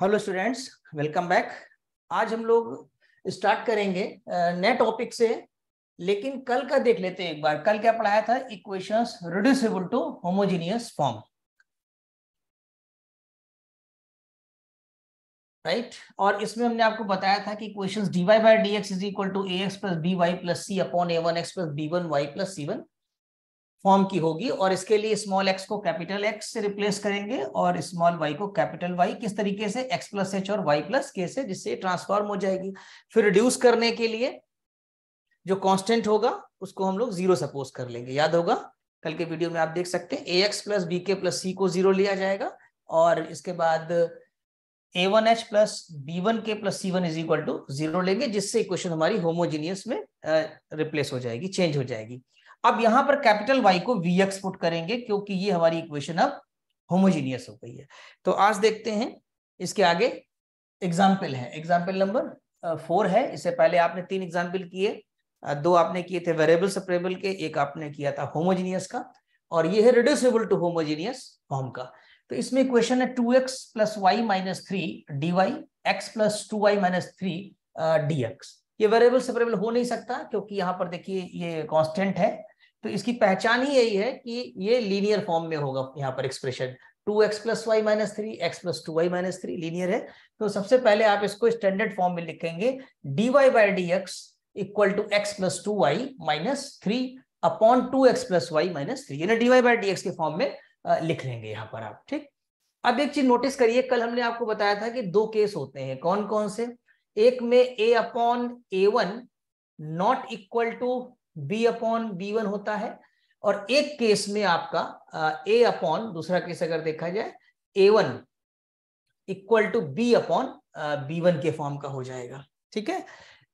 hello students welcome back आज हम लोग स्टार्ट करेंगे नए टॉपिक से लेकिन कल का देख लेते हैं एक बार कल क्या पढ़ाया था equations reducible to homogeneous form right और इसमें हमने आपको बताया था कि equations by by x is equal to a x plus b y plus c upon a one x plus b one y plus c one form की होगी और इसके लिए स्मॉल एक्स को कैपिटल एक्स से रिप्लेस करेंगे और small y को कैपिटल वाई किस तरीके से एक्स प्लस एच और वाई प्लस के से जिससे ट्रांसफॉर्म हो जाएगी फिर रिड्यूस करने के लिए जो कांस्टेंट होगा उसको हम लोग जीरो सपोज कर लेंगे याद होगा कल के वीडियो में आप देख सकते हैं a x plus b k plus c को जीरो लिया जाएगा और इसके बाद a one h plus b one k plus c one is equal to zero लेंगे जिससे इक्वेशन हमारी होमोजीनियस में रिप्लेस हो जाएगी चेंज हो जाएगी अब यहां पर कैपिटल वाई को वी एक्स पुट करेंगे क्योंकि ये हमारी इक्वेशन अब होमोजीनियस हो गई है तो आज देखते हैं इसके आगे एग्जाम्पल है एग्जाम्पल नंबर फोर है इससे पहले आपने तीन एग्जाम्पल किए दो आपने किए थे वेरिएबल सेपरेबल के एक आपने किया था होमोजीनियस का और ये है रिड्यूसेबल टू होमोजीनियस फॉर्म का तो इसमें इक्वेशन है two x plus y minus three d y x plus two y minus three d x ये वेरिएबल सेपरेबल हो नहीं सकता क्योंकि यहां पर देखिए ये कॉन्स्टेंट है तो इसकी पहचान ही यही है कि ये लीनियर फॉर्म में होगा यहाँ पर expression two x plus y minus three x plus two y minus three linear है तो सबसे पहले आप इसको स्टैंडर्ड फॉर्म में लिखेंगे d y by d x equal to x plus two y minus three upon two x plus y minus three यानी d y by d x के फॉर्म में लिख लेंगे यहाँ पर आप ठीक अब एक चीज नोटिस करिए कल हमने आपको बताया था कि दो केस होते हैं कौन कौन से एक में a upon a one not equal to b upon b one होता है और एक केस में आपका ए अपॉन दूसरा केस अगर देखा जाए a one equal to b upon b one के फॉर्म का हो जाएगा ठीक है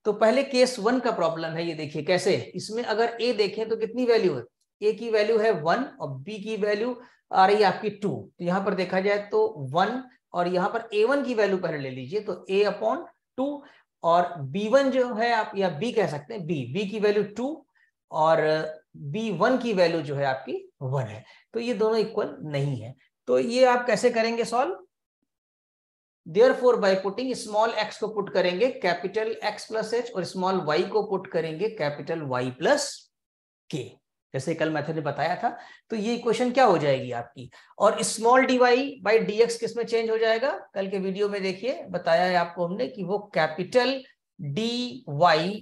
तो पहले केस वन का प्रॉब्लम है ये देखिए कैसे इसमें अगर ए देखें तो कितनी वैल्यू है ए की वैल्यू है वन और बी की वैल्यू आ रही है आपकी टू तो यहां पर देखा जाए तो वन और यहां पर ए वन की वैल्यू पहले ले लीजिए तो ए अपॉन टू और बी वन जो है आप या बी कह सकते हैं बी बी की वैल्यू टू और बी uh, वन की वैल्यू जो है आपकी वन है तो ये दोनों इक्वल नहीं है तो ये आप कैसे करेंगे solve therefore by putting small x को पुट करेंगे कैपिटल एक्स प्लस एच और स्मॉल वाई को पुट करेंगे कैपिटल वाई प्लस के जैसे कल मैथड ने बताया था तो ये इक्वेशन क्या हो जाएगी आपकी और small d y by d x किस में चेंज हो जाएगा कल के वीडियो में देखिए बताया है आपको हमने कि वो capital d y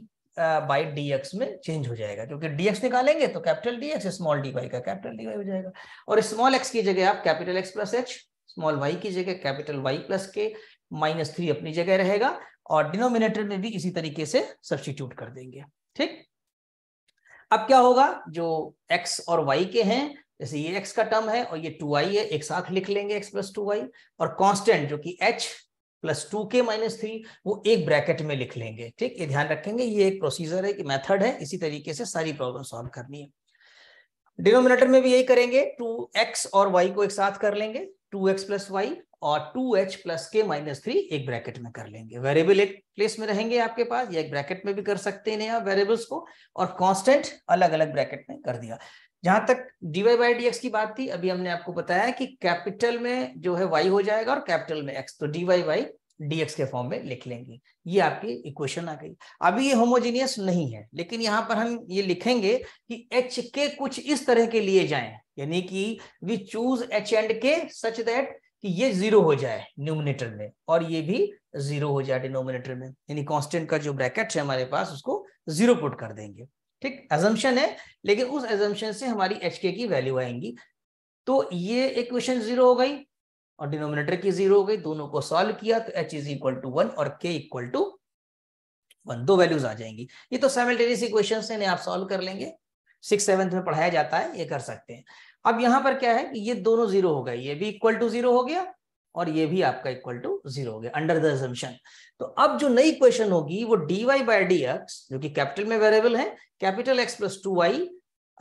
by d x में चेंज हो जाएगा क्योंकि डी एक्स निकालेंगे तो capital d x small d y का कैपिटल डी वाई हो जाएगा और स्मॉल एक्स की जगह आप capital x plus h small y की जगह capital y plus k minus three अपनी जगह रहेगा और डिनोमिनेटर में भी इसी तरीके से सब्सटीट्यूट कर देंगे ठीक अब क्या होगा जो एक्स और वाई के हैं जैसे ये x का टर्म है और ये टू आई है एक साथ लिख लेंगे एक्स प्लस टू वाई और कांस्टेंट जो कि h plus two k minus three वो एक ब्रैकेट में लिख लेंगे ठीक ये ध्यान रखेंगे ये एक प्रोसीजर है कि मेथड है इसी तरीके से सारी प्रॉब्लम सॉल्व करनी है डिनोमिनेटर में भी यही करेंगे टू एक्स और वाई को एक साथ कर लेंगे टू एक्स प्लस वाई और two h plus k minus three एक ब्रैकेट में कर लेंगे वेरिएबल एक प्लेस में रहेंगे आपके पास या एक ब्रैकेट में भी कर सकते हैं आप वेरिएबल्स को और कॉन्स्टेंट अलग अलग ब्रैकेट में कर दिया जहां तक डीवाई बाई डी की बात थी अभी हमने आपको बताया कि कैपिटल में जो है वाई हो जाएगा और कैपिटल में एक्स तो डीवाई बाई डीएक्स के फॉर्म में लिख लेंगे ये आपकी इक्वेशन आ गई अभी ये होमोजेनियस नहीं है लेकिन यहाँ पर हम ये लिखेंगे कि एच के कुछ इस तरह के लिए जाए यानी कि वी चूज एच एंड के सच दैट कि ये जीरो हो जाए न्यूमिनेटर में और ये भी जीरो हो जाए डिनोमिनेटर में यानी कांस्टेंट का जो ब्रैकेट है हमारे पास उसको जीरो पुट कर देंगे ठीक एजम्पन है लेकिन उस एजम्पन से हमारी एच के की वैल्यू आएंगी तो ये इक्वेशन जीरो हो गई और डिनोमिनेटर की जीरो हो गई दोनों को सॉल्व किया तो h is equal to one और के इक्वल टू वन दो वैल्यूज आ जाएंगी ये तो साइमल्टेनियस इक्वेशन है आप सॉल्व कर लेंगे सिक्स सेवन्थ में पढ़ाया जाता है ये कर सकते हैं अब यहां पर क्या है कि ये दोनों जीरो हो गए ये भी इक्वल टू जीरो हो गया और ये भी आपका इक्वल टू जीरो हो गया अंडर द एजम्पन तो अब जो नई क्वेश्चन होगी वो d y by d x जो कि कैपिटल में वेरिएबल है capital x plus two y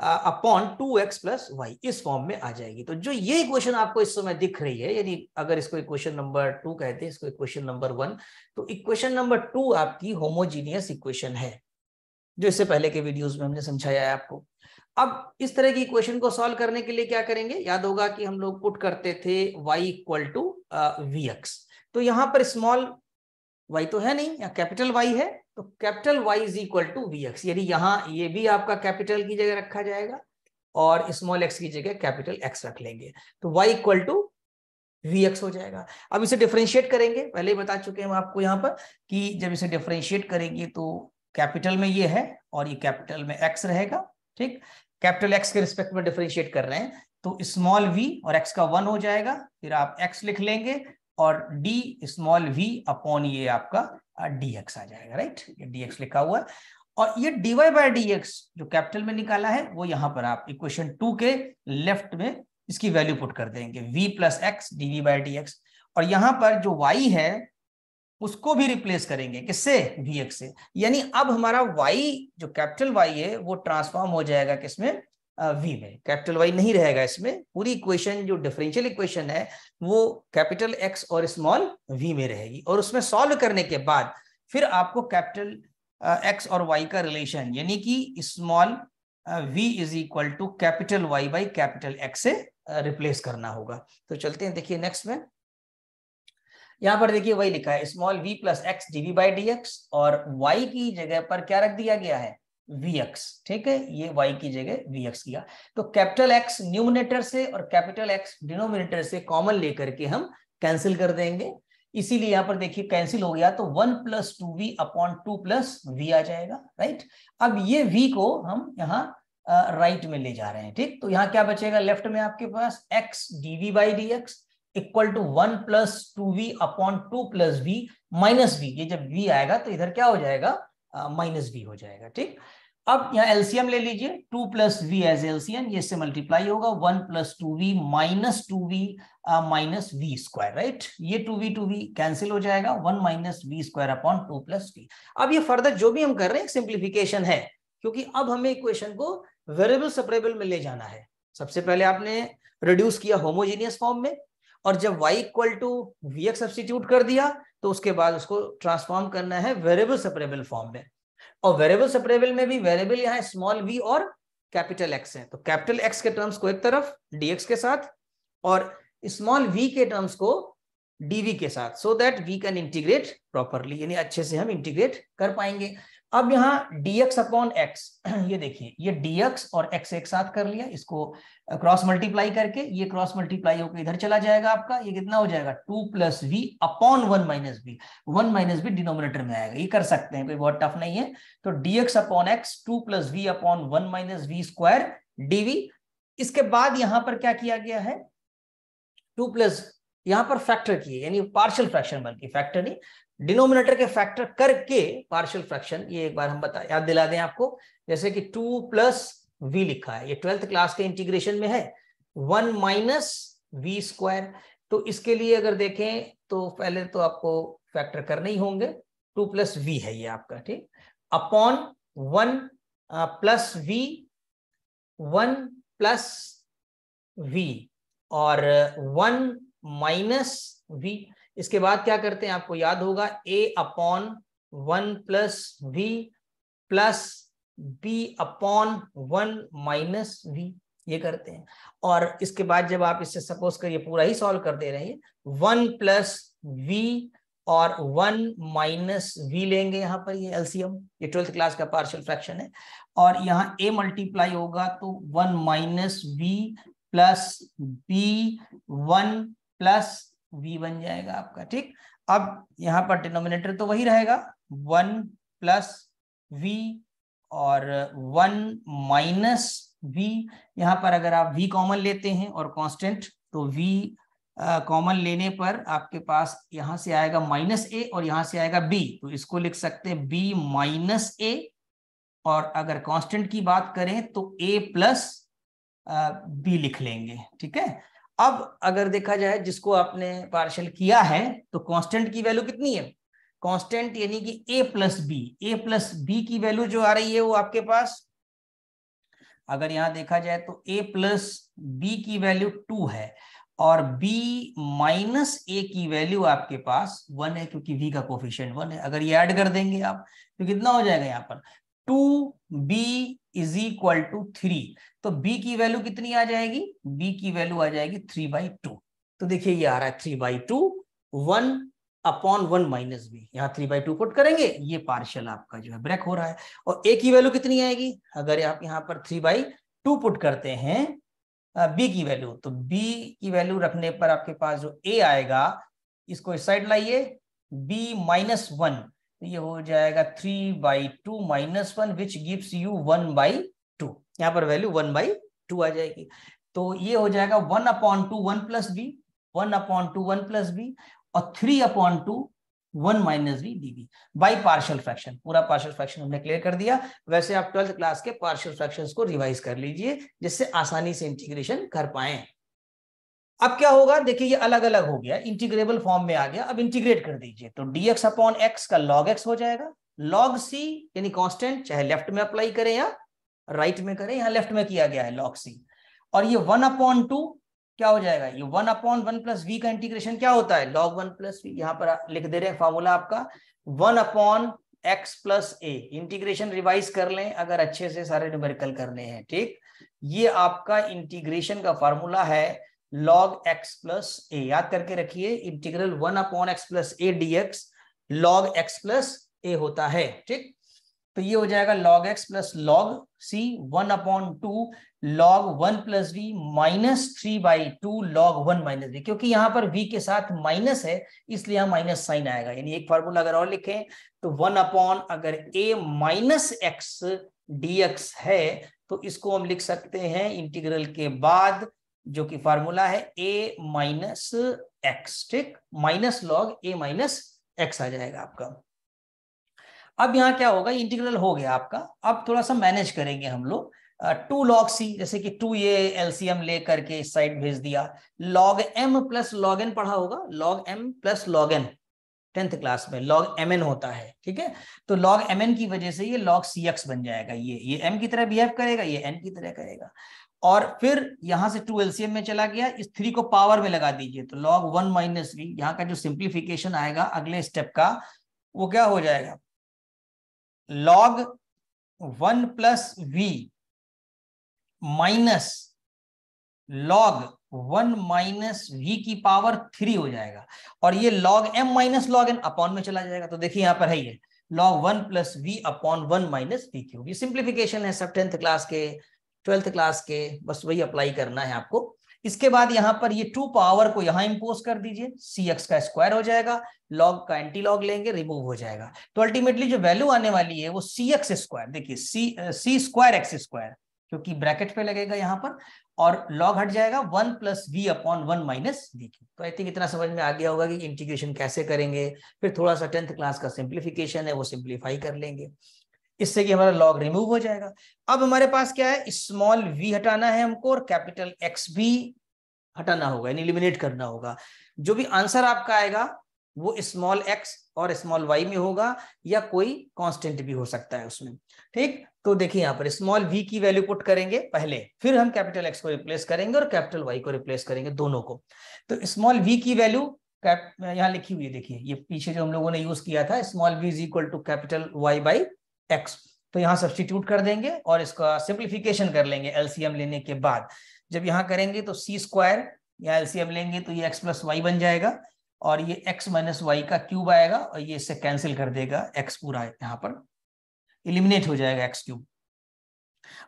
upon two x plus y इस फॉर्म में आ जाएगी तो जो ये क्वेश्चन आपको इस समय दिख रही है यानी अगर इसको इक्वेशन नंबर टू कहते हैं इसको इक्वेशन नंबर वन तो इक्वेशन नंबर टू आपकी होमोजीनियस इक्वेशन है जो इससे पहले के वीडियोस में हमने समझाया है आपको अब इस तरह की इक्वेशन को सॉल्व करने के लिए क्या करेंगे याद होगा कि हम लोग पुट करते थे y equal to v x तो यहां पर स्मॉल वाई तो है नहीं यहाँ कैपिटल वाई है तो capital y is equal to v x यानी यहाँ ये भी आपका कैपिटल की जगह रखा जाएगा और स्मॉल एक्स की जगह कैपिटल एक्स रख लेंगे तो y equal to v x हो जाएगा अब इसे डिफ्रेंशिएट करेंगे पहले ही बता चुके हैं आपको यहाँ पर कि जब इसे डिफ्रेंशिएट करेंगे तो कैपिटल में ये है और ये कैपिटल में एक्स रहेगा ठीक कैपिटल एक्स के रिस्पेक्ट में डिफ्रेंशिएट कर रहे हैं तो स्मॉल वी और एक्स का वन हो जाएगा फिर आप एक्स लिख लेंगे और डी स्मॉल वी अपॉन ये आपका डी एक्स आ जाएगा राइट ये डी एक्स लिखा हुआ है और ये डीवाई बाय डी एक्स जो कैपिटल में निकाला है वो यहां पर आप इक्वेशन टू के लेफ्ट में इसकी वैल्यू पुट कर देंगे v plus x d v by d x और यहां पर जो वाई है उसको भी रिप्लेस करेंगे किससे वी एक्स से यानी अब हमारा वाई जो कैपिटल वाई है वो ट्रांसफॉर्म हो जाएगा किसमें वी में कैपिटल वाई नहीं रहेगा इसमें पूरी इक्वेशन जो डिफरेंशियल इक्वेशन है वो कैपिटल एक्स और स्मॉल वी में रहेगी और उसमें सॉल्व करने के बाद फिर आपको कैपिटल एक्स और वाई का रिलेशन यानी कि small v is equal to capital y by capital x से रिप्लेस करना होगा तो चलते हैं देखिए नेक्स्ट में यहाँ पर देखिए वही लिखा है small v plus x d v by d x और वाई की जगह पर क्या रख दिया गया है वी एक्स ठीक है ये वाई की जगह वी एक्स किया तो कैपिटल एक्स न्यूमिनेटर से और कैपिटल एक्स डिनोमिनेटर से कॉमन लेकर के हम कैंसिल कर देंगे इसीलिए यहां पर देखिए कैंसिल हो गया तो one plus two v upon two plus v आ जाएगा राइट अब ये वी को हम यहाँ राइट में ले जा रहे हैं ठीक तो यहाँ क्या बचेगा लेफ्ट में आपके पास x v by d x equal to one plus two v upon two plus v minus v ये जब वी आएगा तो इधर क्या हो जाएगा माइनस uh, वी हो जाएगा ठीक अब यहाँ एलसीएम ले लीजिए two plus v as LCM ये इससे मल्टीप्लाई होगा one plus two v minus two v minus v square right ये two v two v cancel हो जाएगा one minus v square upon two plus v अब ये फर्दर जो भी हम कर रहे हैं सिंप्लीफिकेशन है क्योंकि अब हमें इक्वेशन को वेरिएबल सेपरेबल में ले जाना है सबसे पहले आपने रिड्यूस किया होमोजेनियस फॉर्म में और जब y equal to v x substitute कर दिया तो उसके बाद उसको ट्रांसफॉर्म करना है वेरिएबल सेपरेबल फॉर्म में और वेरिएबल सेपरेबल में भी वेरिएबल यहाँ स्मॉल वी और कैपिटल एक्स है तो कैपिटल एक्स के टर्म्स को एक तरफ डीएक्स के साथ और स्मॉल वी के टर्म्स को डीवी के साथ so that we can integrate properly यानी अच्छे से हम इंटीग्रेट कर पाएंगे अब यहाँ dx अपॉन x ये देखिए ये dx और x एक साथ कर लिया इसको क्रॉस मल्टीप्लाई करके ये क्रॉस मल्टीप्लाई होकर इधर चला जाएगा आपका ये कितना हो जाएगा two plus v upon one minus b one minus b denominator में आएगा ये कर सकते हैं कोई बहुत टफ नहीं है तो dx upon x two plus v upon one minus v square dv इसके बाद यहां पर क्या किया गया है टू प्लस यहां पर फैक्टर किए यानी पार्शियल फ्रैक्शन बल्कि फैक्टर नहीं डिनोमिनेटर के फैक्टर करके पार्शियल फ्रैक्शन ये एक बार हम बता याद दिला दें आपको जैसे कि टू प्लस वी लिखा है ये ट्वेल्थ क्लास के इंटीग्रेशन में है वन माइनस वी स्क्वायर तो इसके लिए अगर देखें तो पहले तो आपको फैक्टर करने ही होंगे टू प्लस वी है ये आपका ठीक upon one plus v one plus v और वन uh, माइनस वी इसके बाद क्या करते हैं आपको याद होगा a upon one plus v plus b upon one minus v ये करते हैं और इसके बाद जब आप इससे सपोज करिए पूरा ही सॉल्व कर दे रहे वन प्लस वी और वन माइनस वी लेंगे यहां पर ये एलसीएम ये ट्वेल्थ क्लास का पार्शियल फ्रैक्शन है और यहाँ ए मल्टीप्लाई होगा तो one minus v plus b one plus v बन जाएगा आपका ठीक अब यहाँ पर डिनोमिनेटर तो वही रहेगा वन प्लस वी और वन माइनस वी यहाँ पर अगर आप वी कॉमन लेते हैं और कांस्टेंट तो वी कॉमन uh, लेने पर आपके पास यहां से आएगा माइनस ए और यहां से आएगा बी तो इसको लिख सकते हैं बी माइनस ए और अगर कांस्टेंट की बात करें तो ए प्लस बी लिख लेंगे ठीक है अब अगर देखा जाए जिसको आपने पार्शल किया है तो कांस्टेंट की वैल्यू कितनी है कांस्टेंट यानी कि a plus b a plus b की वैल्यू जो आ रही है वो आपके पास अगर यहां देखा जाए तो ए प्लस बी की वैल्यू टू है और b माइनस ए की वैल्यू आपके पास वन है क्योंकि v का कोफिशियंट वन है अगर ये ऐड कर देंगे आप तो कितना हो जाएगा यहाँ पर two b is equal to three तो बी की वैल्यू कितनी आ जाएगी बी की वैल्यू आ जाएगी थ्री बाई टू तो देखिए ये आ रहा है three by two one upon one minus b यहाँ थ्री बाई टू पुट करेंगे ये पार्शियल आपका जो है ब्रेक हो रहा है और ए की वैल्यू कितनी आएगी अगर आप यहाँ पर थ्री बाई टू पुट करते हैं बी की वैल्यू तो बी की वैल्यू रखने पर आपके पास जो ए आएगा इसको इस साइड लाइए बी माइनस वन ये हो जाएगा three by two minus one which gives you one by two यहाँ पर वैल्यू वन बाई टू आ जाएगी तो ये हो जाएगा one upon two one plus b one upon two one plus b और three upon two one minus b d b by partial fraction पूरा पार्शियल फ्रैक्शन हमने क्लियर कर दिया वैसे आप ट्वेल्थ क्लास के पार्शियल फ्रैक्शन को रिवाइज कर लीजिए जिससे आसानी से इंटीग्रेशन कर पाए अब क्या होगा देखिए ये अलग अलग हो गया इंटीग्रेबल फॉर्म में आ गया अब इंटीग्रेट कर दीजिए तो dx अपॉन एक्स का log x हो जाएगा log c यानी कांस्टेंट चाहे लेफ्ट में अप्लाई करें या राइट right में करें यहाँ लेफ्ट में किया गया है log c और ये वन अपॉन टू क्या हो जाएगा ये one upon one plus v का इंटीग्रेशन क्या होता है लॉग वन प्लस वी यहाँ पर लिख दे रहे हैं फॉर्मूला आपका one upon x plus a integration revise कर लें अगर अच्छे से सारे न्यूमेरिकल करने हैं ठीक ये आपका इंटीग्रेशन का फॉर्मूला है लॉग एक्स प्लस ए याद करके रखिए integral one upon x plus a d x log x plus a होता है ठीक तो ये हो जाएगा log x plus log c one upon two log one plus v minus three by two log one minus v क्योंकि यहां पर वी के साथ माइनस है इसलिए यहां माइनस साइन आएगा यानी एक फॉर्मूला अगर और लिखें तो वन अपॉन अगर a minus x d x है तो इसको हम लिख सकते हैं इंटीग्रल के बाद जो कि फार्मूला है ए माइनस एक्स ठीक minus log a minus x आ जाएगा आपका अब यहाँ क्या होगा इंटीग्रल हो गया आपका अब थोड़ा सा मैनेज करेंगे हम लोग टू लॉग सी जैसे कि टू ए एलसीएम ले करके इस साइड भेज दिया log m plus log n पढ़ा होगा log m plus log n tenth class में लॉग एम एन होता है ठीक है तो लॉग एम एन की वजह से ये लॉग सी एक्स बन जाएगा ये ये एम की तरह बिहेव करेगा ये एन की तरह करेगा और फिर यहां से टू एलसीएम में चला गया इस थ्री को पावर में लगा दीजिए तो लॉग वन माइनस वी यहाँ का जो सिंप्लीफिकेशन आएगा अगले स्टेप का वो क्या हो जाएगा log one plus v minus log one minus v की पावर थ्री हो जाएगा और ये log m minus log n upon में चला जाएगा तो देखिए यहां पर है ये log one plus v upon one minus v cube ये सिंप्लीफिकेशन है सब टेंथ क्लास के ट्वेल्थ क्लास के बस वही अप्लाई करना है आपको इसके बाद यहाँ पर ये टू पावर को यहां इंपोज कर दीजिए सी एक्स का स्क्वायर हो जाएगा लॉग का एंटी लॉग लेंगे रिमूव हो जाएगा तो अल्टीमेटली जो वैल्यू आने वाली है वो सी एक्स स्क्वायर देखिए c c square x square क्योंकि ब्रैकेट पे लगेगा यहां पर और लॉग हट जाएगा one plus v upon one minus v cube तो आई थिंक इतना समझ में आ गया होगा कि इंटीग्रेशन कैसे करेंगे फिर थोड़ा सा टेंथ क्लास का सिंप्लीफिकेशन है वो सिंप्लीफाई कर लेंगे इससे कि हमारा लॉग रिमूव हो जाएगा अब हमारे पास क्या है स्मॉल वी हटाना है हमको और कैपिटल एक्स भी हटाना होगा यानी एलिमिनेट करना होगा जो भी आंसर आपका आएगा वो स्मॉल एक्स और स्मॉल वाई में होगा या कोई कांस्टेंट भी हो सकता है उसमें ठीक तो देखिए यहां पर स्मॉल v की वैल्यू पुट करेंगे पहले फिर हम कैपिटल x को रिप्लेस करेंगे और कैपिटल y को रिप्लेस करेंगे दोनों को तो स्मॉल v की वैल्यू यहां लिखी हुई है देखिए ये पीछे जो हम लोगों ने यूज किया था small v is equal to capital y by X तो यहाँ सब्सटीट्यूट कर देंगे और इसका सिंप्लीफिकेशन कर लेंगे एलसीएम लेने के बाद जब यहाँ करेंगे तो सी स्क्वायर या एलसीएम लेंगे तो ये एक्स प्लस वाई बन जाएगा और ये एक्स माइनस वाई का क्यूब आएगा और ये इससे कैंसिल कर देगा एक्स पूरा यहाँ पर इलिमिनेट हो जाएगा एक्स क्यूब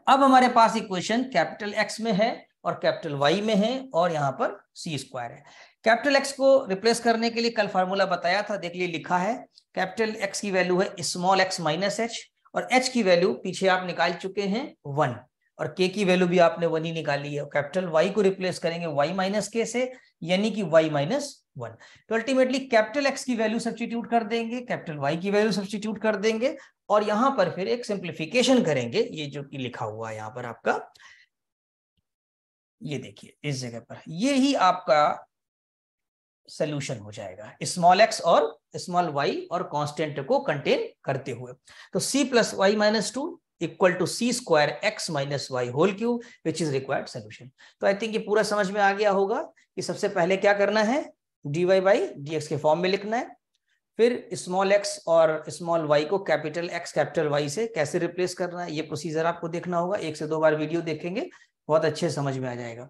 अब हमारे पास इक्वेशन कैपिटल एक्स में है और कैपिटल वाई में है और यहां पर सी स्क्वायर है कैपिटल एक्स को रिप्लेस करने के लिए कल फार्मूला बताया था देख लिए लिखा है कैपिटल एक्स की वैल्यू है स्मॉल एक्स माइनस एच और एच की वैल्यू पीछे आप निकाल चुके हैं वन और के की वैल्यू भी आपने वन ही निकाली है कैपिटल वाई को रिप्लेस करेंगे वाई माइनस के से यानी कि वाई माइनस वन तो अल्टीमेटली कैपिटल एक्स की वैल्यू सब्सटीट्यूट कर देंगे कैपिटल वाई की वैल्यू सब्सटीट्यूट कर देंगे और यहां पर फिर एक सिंप्लीफिकेशन करेंगे ये जो कि लिखा हुआ है यहां पर आपका ये देखिए इस जगह पर ये ही आपका सोल्यूशन हो जाएगा स्मॉल एक्स और स्मॉल वाई और कांस्टेंट को कंटेन करते हुए तो c plus y minus two equal to c square x minus y whole cube which is required solution तो आई थिंक ये पूरा समझ में आ गया होगा कि सबसे पहले क्या करना है d y by d x के फॉर्म में लिखना है फिर स्मॉल एक्स और स्मॉल वाई को कैपिटल एक्स कैपिटल वाई से कैसे रिप्लेस करना है ये प्रोसीजर आपको देखना होगा एक से दो बार वीडियो देखेंगे बहुत अच्छे समझ में आ जाएगा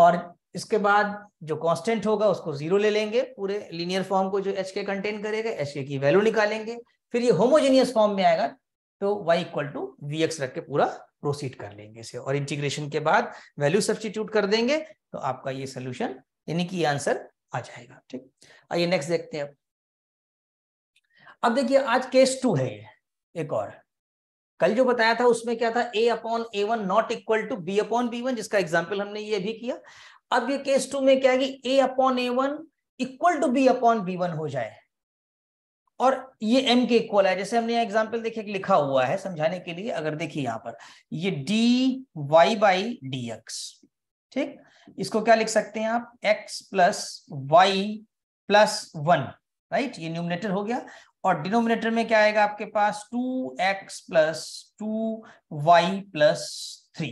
और इसके बाद जो कांस्टेंट होगा उसको जीरो ले लेंगे पूरे लीनियर फॉर्म को जो एच के कंटेन करेगा एच के की वैल्यू निकालेंगे फिर ये होमोजेनियस फॉर्म में आएगा तो y equal to v x रख के पूरा प्रोसीड कर लेंगे इसे और इंटीग्रेशन के बाद वैल्यू सब्सटीट्यूट कर देंगे तो आपका ये सोल्यूशन यानी कि आंसर आ जाएगा ठीक आइए नेक्स्ट देखते हैं अब देखिए आज केस टू है ये एक और कल जो बताया था उसमें क्या था a upon a one not equal to b upon b one जिसका एग्जाम्पल हमने ये भी किया अब ये केस टू में क्या है कि a upon a one equal to b upon b one हो जाए और ये एम के इक्वल है जैसे हमने एग्जाम्पल देखिए लिखा हुआ है समझाने के लिए अगर देखिए यहां पर ये d y by d x ठीक इसको क्या लिख सकते हैं आप x plus y plus one right ये न्यूमिनेटर हो गया और डिनोमिनेटर में क्या आएगा आपके पास two x plus two y plus three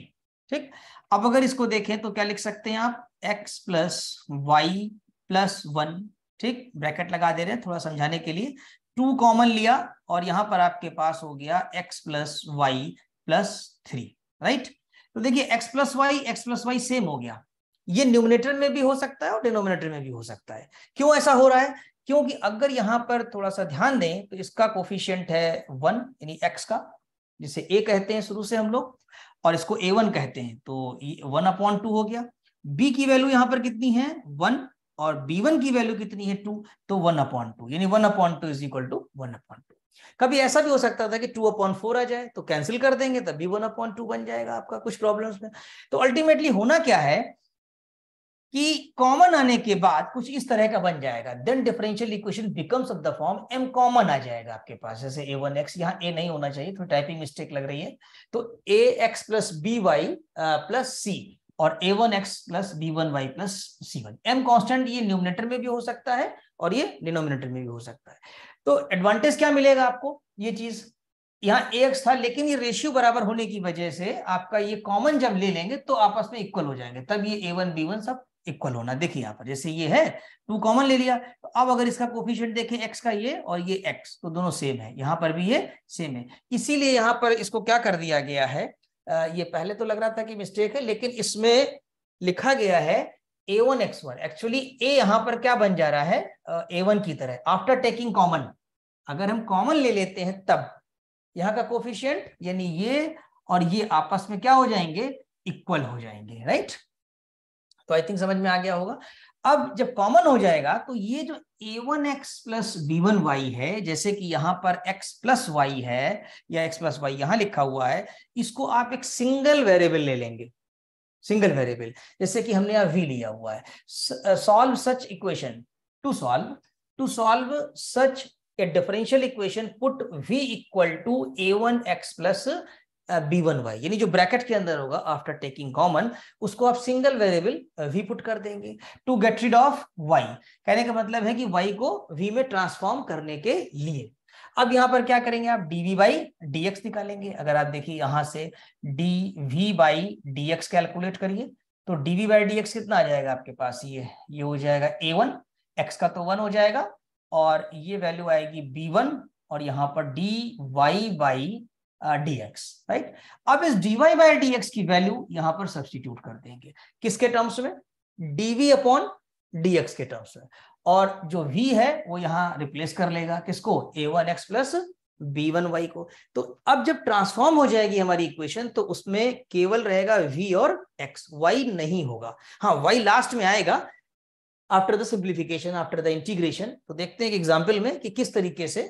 ठीक अब अगर इसको देखें तो क्या लिख सकते हैं आप x plus y plus one ठीक ब्रैकेट लगा दे रहे हैं थोड़ा समझाने के लिए टू कॉमन लिया और यहां पर आपके पास हो गया x plus y plus three right तो देखिए x plus y x plus y same हो गया ये न्यूमिनेटर में भी हो सकता है और डिनोमिनेटर में भी हो सकता है क्यों ऐसा हो रहा है क्योंकि अगर यहाँ पर थोड़ा सा ध्यान दें तो इसका कोफिशियंट है वन यानी एक्स का जिसे ए कहते हैं शुरू से हम लोग और इसको ए वन कहते हैं तो वन अपॉन टू हो गया बी की वैल्यू यहाँ पर कितनी है वन और बी वन की वैल्यू कितनी है टू तो वन अपॉन टू यानी one upon two is equal to one upon two कभी ऐसा भी हो सकता था कि टू अपॉन फोर आ जाए तो कैंसिल कर देंगे तब भी वन अपॉन टू बन जाएगा आपका कुछ प्रॉब्लम्स में तो अल्टीमेटली होना क्या है कि कॉमन आने के बाद कुछ इस तरह का बन जाएगा then differential equation becomes of the form m common आ जाएगा आपके पास जैसे ए वन एक्स यहाँ ए नहीं होना चाहिए तो टाइपिंग मिस्टेक लग रही है तो a x plus b y plus c और a one x plus b one y plus c one m constant ये न्यूमिनेटर में भी हो सकता है और ये डिनोमिनेटर में भी हो सकता है तो एडवांटेज क्या मिलेगा आपको ये चीज यहाँ ए एक्स था लेकिन ये रेशियो बराबर होने की वजह से आपका ये कॉमन जब ले लेंगे तो आपस में इक्वल हो जाएंगे तब ये ए वन बी वन सब इक्वल होना देखिए यहाँ पर जैसे ये है टू कॉमन ले लिया तो अब अगर इसका कोफिशियंट देखें एक्स का ये और ये एक्स तो दोनों सेम है यहाँ पर भी ये सेम है इसीलिए यहाँ पर इसको क्या कर दिया गया है आ, ये पहले तो लग रहा था कि मिस्टेक है लेकिन इसमें लिखा गया है a one x one actually a यहाँ पर क्या बन जा रहा है ए वन की तरह आफ्टर टेकिंग कॉमन अगर हम कॉमन ले लेते हैं तब यहाँ का कोफिशियंट यानी ये और ये आपस में क्या हो जाएंगे इक्वल हो जाएंगे राइट तो आई थिंक समझ में आ गया होगा अब जब कॉमन हो जाएगा तो ये जो a one x plus b one y है जैसे कि यहां पर एक्स प्लस वाई है या एक्स प्लस वाई यहां लिखा हुआ है इसको आप एक सिंगल वेरिएबल ले लेंगे सिंगल वेरिएबल जैसे कि हमने यहां वी लिया हुआ है solve such equation to solve to solve such equation put v equal v a one x plus b one y यानी जो ब्रैकेट के अंदर होगा आफ्टर टेकिंग कॉमन उसको आप सिंगल वेरिएबल वी पुट कर देंगे to get rid of y कहने का मतलब है कि वाई को वी में ट्रांसफॉर्म करने के लिए अब यहां पर क्या करेंगे आप d v by d x निकालेंगे अगर आप देखिए यहां से d v by d x calculate करिए तो d v by d x कितना आ जाएगा आपके पास ये ये हो जाएगा ए वन एक्स का तो वन हो जाएगा और ये वैल्यू आएगी बी वन और यहां पर d y by Uh, dx right अब इस dy बाय dx की वैल्यू यहां पर सब्सटीट्यूट कर देंगे किसके टर्म्स में dv अपॉन dx के टर्म्स में और जो v है वो यहां रिप्लेस कर लेगा किसको a one x plus b one y को तो अब जब ट्रांसफॉर्म हो जाएगी हमारी इक्वेशन तो उसमें केवल रहेगा v और x y नहीं होगा हाँ y लास्ट में आएगा after the simplification after the integration तो देखते हैं एग्जाम्पल में कि किस तरीके से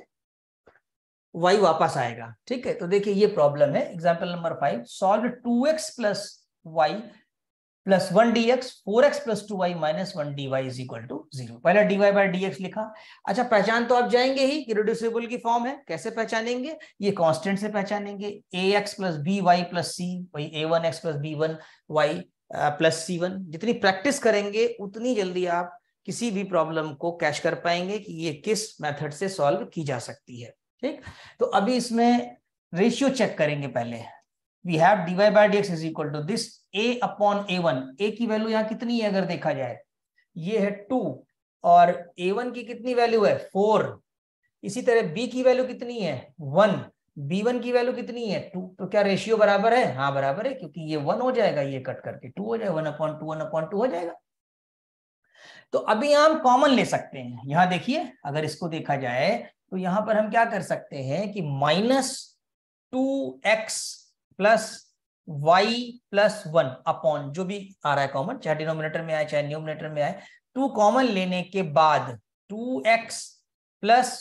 वाई वापस आएगा ठीक है तो देखिए ये प्रॉब्लम है example number five solve two x plus y plus one d x four x plus two y minus one d y is equal to zero पहले d y by d x लिखा अच्छा पहचान तो आप जाएंगे ही कि reducible की form है कैसे पहचानेंगे ये कांस्टेंट से पहचानेंगे a x plus b y plus c वही a one x plus b one y plus c one जितनी प्रैक्टिस करेंगे उतनी जल्दी आप किसी भी प्रॉब्लम को कैश कर पाएंगे कि ये किस मेथड से सॉल्व की जा सकती है ठीक तो अभी इसमें रेशियो चेक करेंगे पहले we have d y by d x is equal to this a upon a one a की वैल्यू यहाँ कितनी है अगर देखा जाए ये है टू और ए वन की कितनी वैल्यू है फोर इसी तरह बी की वैल्यू कितनी है वन बी वन की वैल्यू कितनी है टू तो क्या रेशियो बराबर है हाँ बराबर है क्योंकि ये वन हो जाएगा ये कट करके टू हो जाएगा one upon two one upon two हो जाएगा तो अभी हम कॉमन ले सकते हैं यहां देखिए अगर इसको देखा जाए तो यहां पर हम क्या कर सकते हैं कि minus two x plus y plus one upon जो भी आ रहा है कॉमन चाहे डिनोमिनेटर में आए चाहे न्यूमिनेटर में आए टू कॉमन लेने के बाद two x plus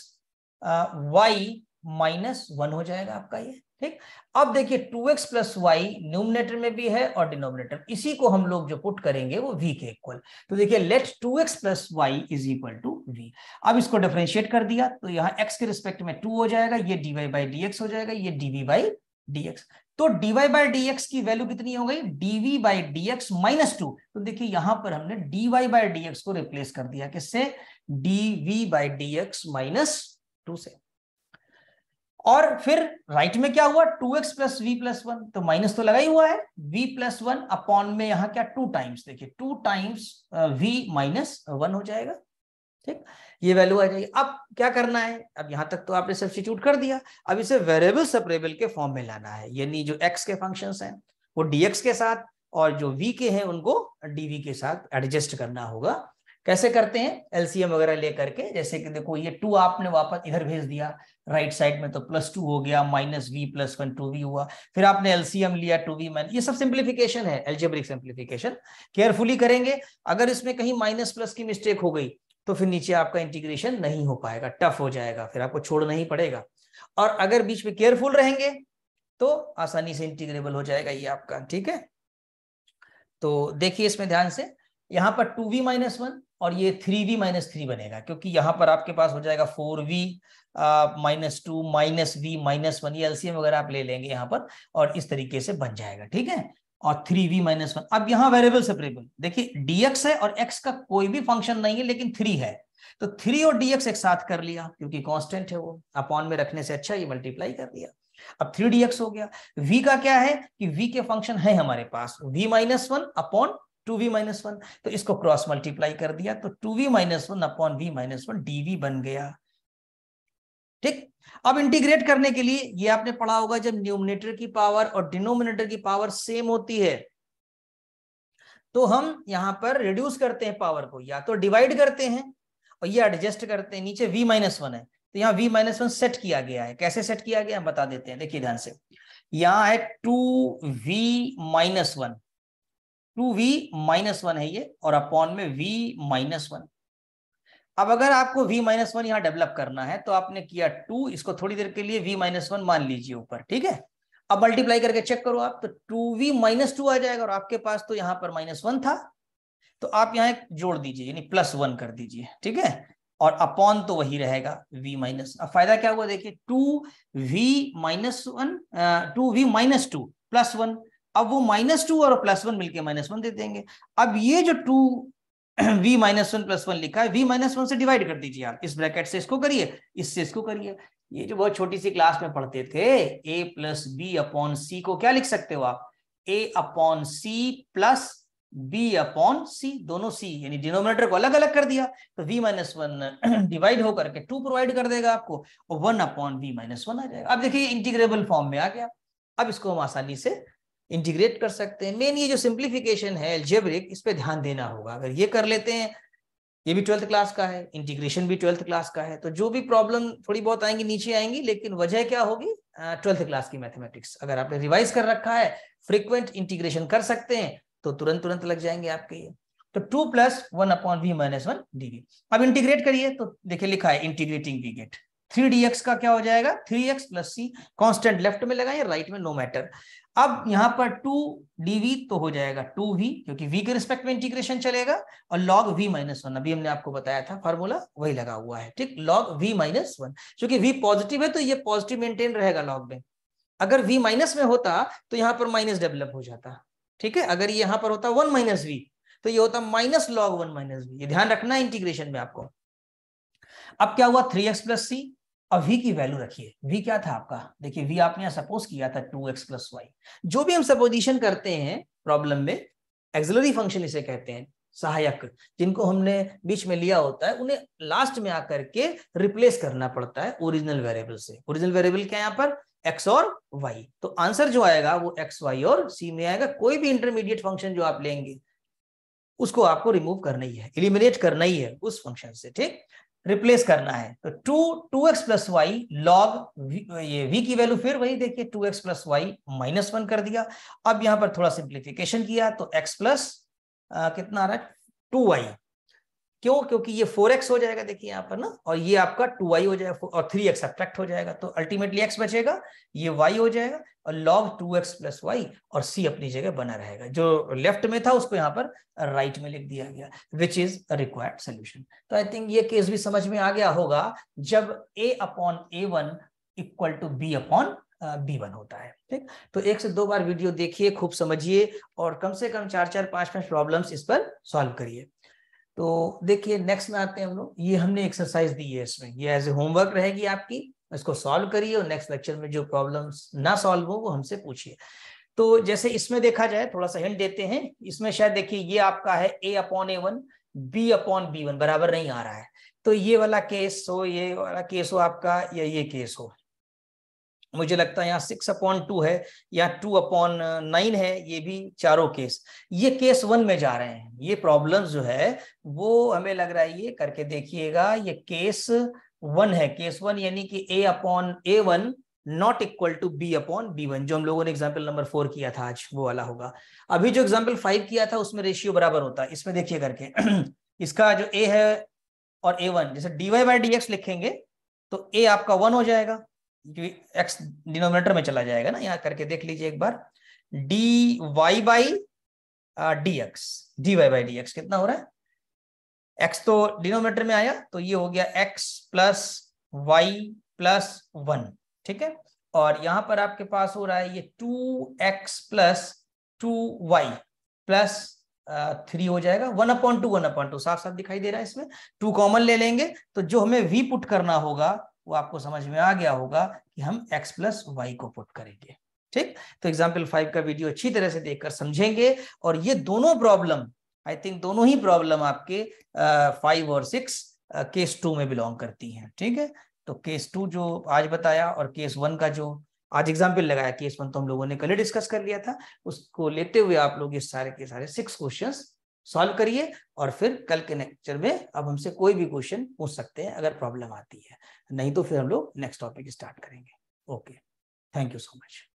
y minus one हो जाएगा आपका ये ठीक अब देखिए two x plus y numerator में भी है और डिनोमिनेटर इसी को हम लोग जो पुट करेंगे वो वी के इक्वल तो देखिए let two x plus y is equal to v अब इसको डिफ्रेंशिएट कर दिया तो यहाँ एक्स के रिस्पेक्ट में टू हो जाएगा ये डीवाई बाई डी हो जाएगा ये डीवी बाई डी तो डीवाई बाई डी की वैल्यू कितनी हो गई d v by d x minus two तो देखिए यहां पर हमने डीवाई बाई डी को रिप्लेस कर दिया किससे d v by d x minus two से और फिर राइट में क्या हुआ two x plus v plus one तो माइनस तो लगा ही हुआ है वी प्लस वन अपॉन में यहां क्या टू टाइम्स देखिए two times v minus one हो जाएगा ठीक ये वैल्यू आ जाएगी अब क्या करना है अब यहां तक तो आपने सब्सिट्यूट कर दिया अब इसे वेरिएबल सेपरेबल के फॉर्म में लाना है यानी जो एक्स के फंक्शन है वो डीएक्स के साथ और जो वी के हैं उनको डीवी के साथ एडजस्ट करना होगा कैसे करते हैं एलसीएम वगैरह लेकर के जैसे कि देखो ये टू आपने वापस इधर भेज दिया राइट right साइड में तो प्लस टू हो गया minus v plus one two v हुआ फिर आपने एलसीएम लिया टू वी मैन ये सब सिंप्लीफिकेशन है एल्जेब्रिक सिंप्लीफिकेशन केयरफुली करेंगे अगर इसमें कहीं माइनस प्लस की मिस्टेक हो गई तो फिर नीचे आपका इंटीग्रेशन नहीं हो पाएगा टफ हो जाएगा फिर आपको छोड़ना ही पड़ेगा और अगर बीच में केयरफुल रहेंगे तो आसानी से इंटीग्रेबल हो जाएगा ये आपका ठीक है तो देखिए इसमें ध्यान से यहां पर टू वी माइनस वन और ये थ्री वी माइनस थ्री बनेगा क्योंकि यहाँ पर आपके पास हो जाएगा four v minus two minus v minus one ये एलसीएम वगैरह आप ले लेंगे यहाँ पर और इस तरीके से बन जाएगा ठीक है और थ्री वी माइनस वन अब यहाँ वेरिएबल सेपरेबल देखिए डीएक्स है और एक्स का कोई भी फंक्शन नहीं है लेकिन थ्री है तो थ्री और डीएक्स एक साथ कर लिया क्योंकि कॉन्स्टेंट है वो अपॉन में रखने से अच्छा ये मल्टीप्लाई कर लिया अब थ्री डीएक्स हो गया वी का क्या है कि वी के फंक्शन है हमारे पास v minus one upon two v minus one तो इसको क्रॉस मल्टीप्लाई कर दिया तो two v minus one upon v minus one d v बन गया ठीक अब इंटीग्रेट करने के लिए ये आपने पढ़ा होगा जब न्यूमिनेटर की पावर और डिनोमिनेटर की पावर सेम होती है तो हम यहां पर रिड्यूस करते हैं पावर को या तो डिवाइड करते हैं और ये एडजस्ट करते हैं नीचे वी माइनस वन है तो यहाँ वी माइनस वन सेट किया गया है कैसे सेट किया गया हम बता देते हैं देखिए ध्यान से यहां है two v minus one two v minus one है ये और अपॉन में वी माइनस वन अब अगर आपको v माइनस वन यहाँ डेवलप करना है तो आपने किया टू इसको थोड़ी देर के लिए v माइनस वन मान लीजिए ऊपर ठीक है अब मल्टीप्लाई करके चेक करो आप तो टू वी माइनस टू आ जाएगा और आपके पास तो यहाँ पर माइनस वन था तो आप यहाँ जोड़ दीजिए यानी प्लस वन कर दीजिए ठीक है और अपॉन तो वही रहेगा v माइनस अब फायदा क्या हुआ देखिए two v minus one two v minus two plus one अब वो माइनस टू और प्लस वन मिलकर माइनस वन दे देंगे अब ये जो two v minus one plus one लिखा है v माइनस वन से डिवाइड कर दीजिए आप इस ब्रैकेट से इसको करिए इससे इसको करिए ये जो बहुत छोटी सी क्लास में पढ़ते थे a plus b upon c को क्या लिख सकते हो आप a upon c plus b upon c दोनों सी यानी डिनोमिनेटर को अलग अलग कर दिया तो v माइनस वन डिवाइड होकर के टू प्रोवाइड कर देगा आपको और one upon v minus one आ जाएगा अब देखिए इंटीग्रेबल फॉर्म में आ गया अब इसको हम आसानी से इंटीग्रेट कर सकते हैं मेन ये जो सिंप्लीफिकेशन है एल्जेब्रिक इस पर ध्यान देना होगा अगर ये कर लेते हैं ये भी ट्वेल्थ क्लास का है इंटीग्रेशन भी ट्वेल्थ क्लास का है तो जो भी प्रॉब्लम थोड़ी बहुत आएंगी नीचे आएंगी लेकिन वजह क्या होगी ट्वेल्थ क्लास की मैथमेटिक्स अगर आपने रिवाइज कर रखा है फ्रिक्वेंट इंटीग्रेशन कर सकते हैं तो तुरंत तुरंत लग जाएंगे आपके ये तो two plus one upon v minus one d अब इंटीग्रेट करिए तो देखिए लिखा है integrating we get three d x का क्या हो जाएगा three x plus c constant left में लगाए राइट में नो मैटर अब यहां पर टू डीवी तो हो जाएगा टू वी क्योंकि वी के रिस्पेक्ट में इंटीग्रेशन चलेगा और लॉग वी माइनस वन अभी हमने आपको बताया था फॉर्मूला वही लगा हुआ है ठीक लॉग वी माइनस वन क्योंकि वी पॉजिटिव है तो ये पॉजिटिव मेंटेन रहेगा लॉग में अगर वी माइनस में होता तो यहां पर माइनस डेवलप हो जाता ठीक है अगर यहां पर होता वन माइनस वी तो ये होता minus log one minus v ये ध्यान रखना है इंटीग्रेशन में आपको अब क्या हुआ थ्री एक्स प्लस सी अब वी की वैल्यू रखिए वी क्या था आपका देखिए वी आपने यहाँ सपोज किया था टू एक्स प्लस वाई जो भी हम सपोजिशन करते हैं प्रॉब्लम में एक्सलरी फंक्शन इसे कहते हैं सहायक जिनको हमने बीच में लिया होता है उन्हें लास्ट में आकर के रिप्लेस करना पड़ता है ओरिजिनल वेरिएबल से ओरिजिनल वेरिएबल क्या है यहाँ पर x और y तो आंसर जो आएगा वो x y और c में आएगा कोई भी इंटरमीडिएट फंक्शन जो आप लेंगे उसको आपको रिमूव करना ही है एलिमिनेट करना ही है उस फंक्शन से ठीक रिप्लेस करना है तो two two x plus y log ये वी की वैल्यू फिर वही देखिए two x plus y minus one कर दिया अब यहां पर थोड़ा सिंप्लीफिकेशन किया तो एक्स प्लस कितना आ रहा है टू वाई क्यों क्योंकि ये फोर एक्स हो जाएगा देखिए यहाँ पर ना और ये आपका टू वाई तो हो जाएगा और थ्री एक्स अट्रैक्ट हो जाएगा तो अल्टीमेटली एक्स बचेगा ये वाई हो जाएगा और log two x plus y और सी अपनी जगह बना रहेगा जो लेफ्ट में था उसको यहाँ पर राइट right में लिख दिया गया विच इज रिक्वायर्ड सोल्यूशन तो आई थिंक ये केस भी समझ में आ गया होगा जब a upon a one equal to b upon b one होता है ठीक तो एक से दो बार वीडियो देखिए खूब समझिए और कम से कम चार चार पांच पांच प्रॉब्लम्स इस पर सॉल्व करिए तो देखिए नेक्स्ट में आते हैं हम लोग ये हमने एक्सरसाइज दी है इसमें ये एज ए होमवर्क रहेगी आपकी इसको सॉल्व करिए और नेक्स्ट लेक्चर में जो प्रॉब्लम्स ना सॉल्व हो वो हमसे पूछिए तो जैसे इसमें देखा जाए थोड़ा सा हिंट देते हैं इसमें शायद देखिए ये आपका है a upon a one b upon b one बराबर नहीं आ रहा है तो ये वाला केस हो ये वाला केस हो आपका या ये केस हो मुझे लगता है यहाँ सिक्स अपॉन टू है या टू अपॉन नाइन है ये भी चारों केस ये केस वन में जा रहे हैं ये प्रॉब्लम जो है वो हमें लग रहा है ये करके देखिएगा ये केस वन है केस वन यानी कि a upon a one not equal to b upon b one जो हम लोगों ने एग्जाम्पल नंबर फोर किया था आज वो वाला होगा अभी जो एग्जाम्पल फाइव किया था उसमें रेशियो बराबर होता है इसमें देखिए करके इसका जो ए है और ए वन जैसे d y by d x लिखेंगे तो ए आपका वन हो जाएगा एक्स डिनोमिनेटर में चला जाएगा ना यहाँ करके देख लीजिए एक बार d y by d x d y by d x कितना हो रहा है एक्स तो डिनोमिनेटर में आया तो ये हो गया x plus y plus one ठीक है और यहां पर आपके पास हो रहा है ये two x plus two y plus three हो जाएगा one upon two one upon two साफ साफ दिखाई दे रहा है इसमें टू कॉमन ले लेंगे तो जो हमें वी पुट करना होगा वो आपको समझ में आ गया होगा कि हम एक्स प्लस वाई को पुट करेंगे ठीक तो एग्जाम्पल फाइव का वीडियो अच्छी तरह से देखकर समझेंगे और ये दोनों प्रॉब्लम आई थिंक दोनों ही प्रॉब्लम आपके फाइव और सिक्स केस टू में बिलोंग करती हैं ठीक है तो केस टू जो आज बताया और केस वन का जो आज एग्जाम्पल लगाया केस वन तो हम लोगों ने कल डिस्कस कर लिया था उसको लेते हुए आप लोग ये सारे के सारे सिक्स क्वेश्चन सॉल्व करिए और फिर कल के लेक्चर में अब हमसे कोई भी क्वेश्चन पूछ सकते हैं अगर प्रॉब्लम आती है नहीं तो फिर हम लोग नेक्स्ट टॉपिक स्टार्ट करेंगे okay thank you so much